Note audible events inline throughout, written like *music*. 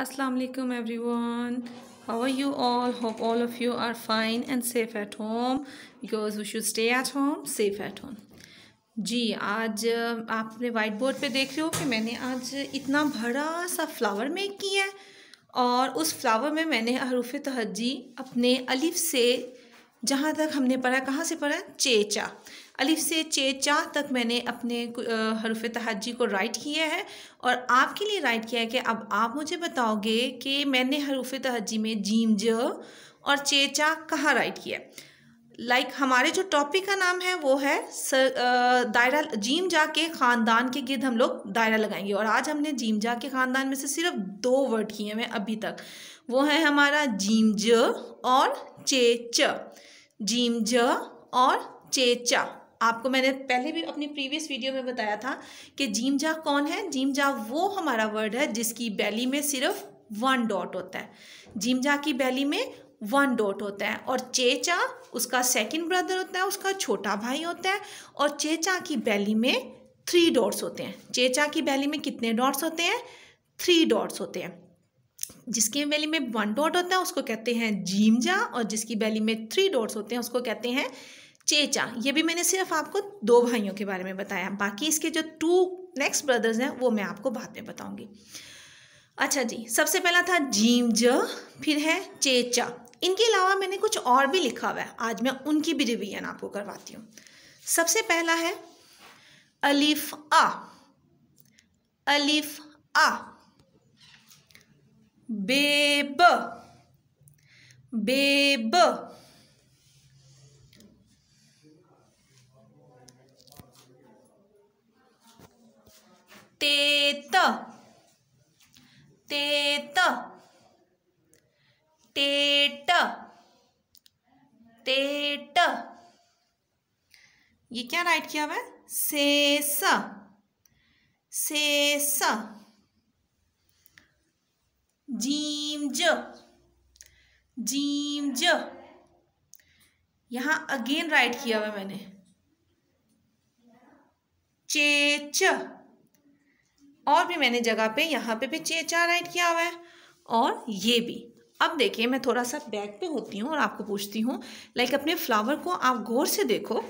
अस्सलाम वालेकुम everyone how are you all hope all of you are fine and safe at home because we should stay at home safe at home जी आज आप अपने white board पे देख रहे हो कि मैंने आज इतना भरा सा फ्लावर मेक किया है और उस फ्लावर में मैंने हरूफ तहजी अपने अलिफ से जहाँ तक हमने पढ़ा कहाँ से पढ़ा चेचा अलिफ से चाह तक मैंने अपने हरूफ तहजी को राइट किया है और आपके लिए राइट किया है कि अब आप मुझे बताओगे कि मैंने हरूफ तहजी में जीम ज और चे चाह कहाँ राइट किया है लाइक like, हमारे जो टॉपिक का नाम है वो है सर, दायरा जीम के ख़ानदान के गिरद हम लोग दायरा लगाएंगे और आज हमने जीम जा के ख़ानदान में से सिर्फ दो वर्ड किए हैं अभी तक वो है हमारा जीम ज और चे जीम ज और चेचा आपको मैंने पहले भी अपनी प्रीवियस वीडियो में बताया था कि जीमजा कौन है जीमजा वो हमारा वर्ड है जिसकी बैली में सिर्फ वन डॉट होता है जीमजा की बैली में वन डॉट होता है और चेचा उसका सेकंड ब्रदर होता है उसका छोटा भाई होता है और चेचा की बैली में थ्री डॉट्स होते हैं चेचा की बैली में कितने डॉट्स होते हैं थ्री डॉट्स होते हैं जिसके बैली में वन डॉट होता है उसको कहते हैं जीमजा और जिसकी बैली में थ्री डॉट्स होते हैं उसको कहते हैं चेचा ये भी मैंने सिर्फ आपको दो भाइयों के बारे में बताया बाकी इसके जो टू नेक्स्ट ब्रदर्स हैं वो मैं आपको बाद में बताऊंगी अच्छा जी सबसे पहला था जीम ज फिर है चेचा इनके अलावा मैंने कुछ और भी लिखा हुआ है आज मैं उनकी भी रिविजन आपको करवाती हूँ सबसे पहला है अलिफ आ अलिफ आ बेब बेब तेत तेत टेट टेट ये क्या राइट किया हुआ है शेष शेष जीम ज जीम ज अगेन राइट किया हुआ मैंने चेच और भी मैंने जगह पे यहाँ पे भी चे चार ऐड किया हुआ है और ये भी अब देखिए मैं थोड़ा सा बैक पे होती हूँ और आपको पूछती हूँ लाइक अपने फ्लावर को आप गौर से देखो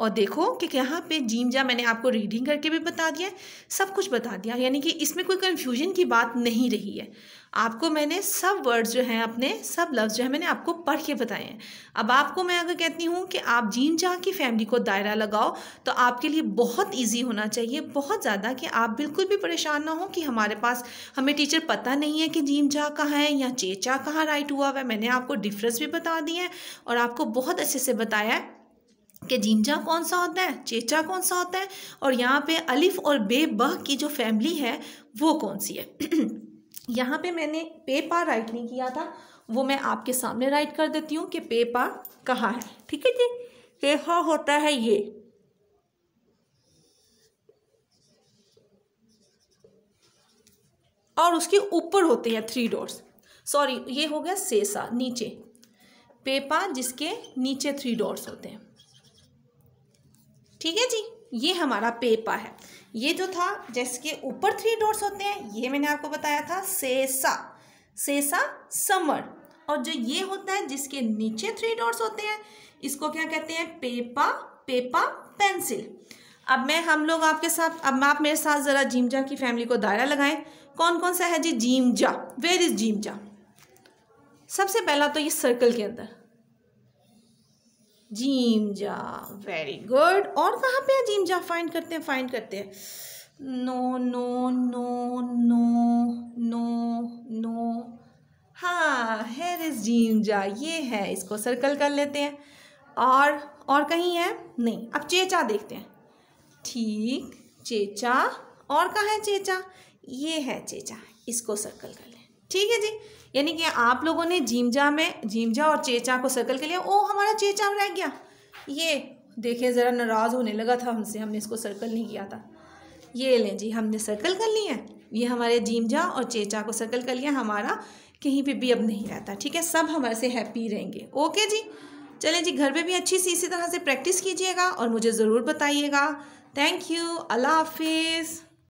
और देखो कि यहाँ पे जीम जा मैंने आपको रीडिंग करके भी बता दिया सब कुछ बता दिया यानी कि इसमें कोई कन्फ्यूजन की बात नहीं रही है आपको मैंने सब वर्ड्स जो हैं अपने सब लफ्ज़ जो है मैंने आपको पढ़ के बताए हैं अब आपको मैं अगर कहती हूँ कि आप जीन जहाँ की फैमिली को दायरा लगाओ तो आपके लिए बहुत इजी होना चाहिए बहुत ज़्यादा कि आप बिल्कुल भी परेशान ना हो कि हमारे पास हमें टीचर पता नहीं है कि जीम जहाँ कहाँ है या चेचा कहाँ राइट हुआ हुआ है मैंने आपको डिफ्रेंस भी बता दिया है और आपको बहुत अच्छे से बताया है कि जिंजा कौन सा होता है चेचा कौन सा होता है और यहाँ पे अलिफ और बे बह की जो फैमिली है वो कौन सी है *clears throat* यहाँ पे मैंने पे पा राइट नहीं किया था वो मैं आपके सामने राइट कर देती हूँ कि पे पा कहाँ है ठीक है जी पे हा होता है ये और उसके ऊपर होते हैं थ्री डोर्स सॉरी ये हो गया सेसा नीचे पेपा जिसके नीचे थ्री डोर्स होते हैं ठीक है जी ये हमारा पेपा है ये जो था जिसके ऊपर थ्री डॉट्स होते हैं ये मैंने आपको बताया था सेसा सेसा समर और जो ये होता है जिसके नीचे थ्री डॉट्स होते हैं इसको क्या कहते हैं पेपा पेपा पेंसिल अब मैं हम लोग आपके साथ अब आप मेरे साथ ज़रा जीमजा की फैमिली को दायरा लगाएं कौन कौन सा है जी जीमजा वेर इज़ जीमजा सबसे पहला तो ये सर्कल के अंदर जा वेरी गुड और कहाँ पे है जा फाइंड करते हैं फाइंड करते हैं no no no no no no हाँ हेर इज जा ये है इसको सर्कल कर लेते हैं और और कहीं है नहीं अब चेचा देखते हैं ठीक चेचा और कहाँ है चेचा ये है चेचा इसको सर्कल कर ठीक है जी यानी कि आप लोगों ने झीमझा में झीमझा और चेचा को सर्कल के लिए ओ हमारा चेचा रह गया ये देखे ज़रा नाराज़ होने लगा था हमसे हमने इसको सर्कल नहीं किया था ये लें जी हमने सर्कल कर लिया है ये हमारे झीमझा और चेचा को सर्कल कर लिया हमारा कहीं पे भी अब नहीं रहता ठीक है सब हमारे से हैप्पी रहेंगे ओके जी चलें जी घर पे भी अच्छी सी इसी तरह से प्रैक्टिस कीजिएगा और मुझे ज़रूर बताइएगा थैंक यू अल्लाह हाफिज़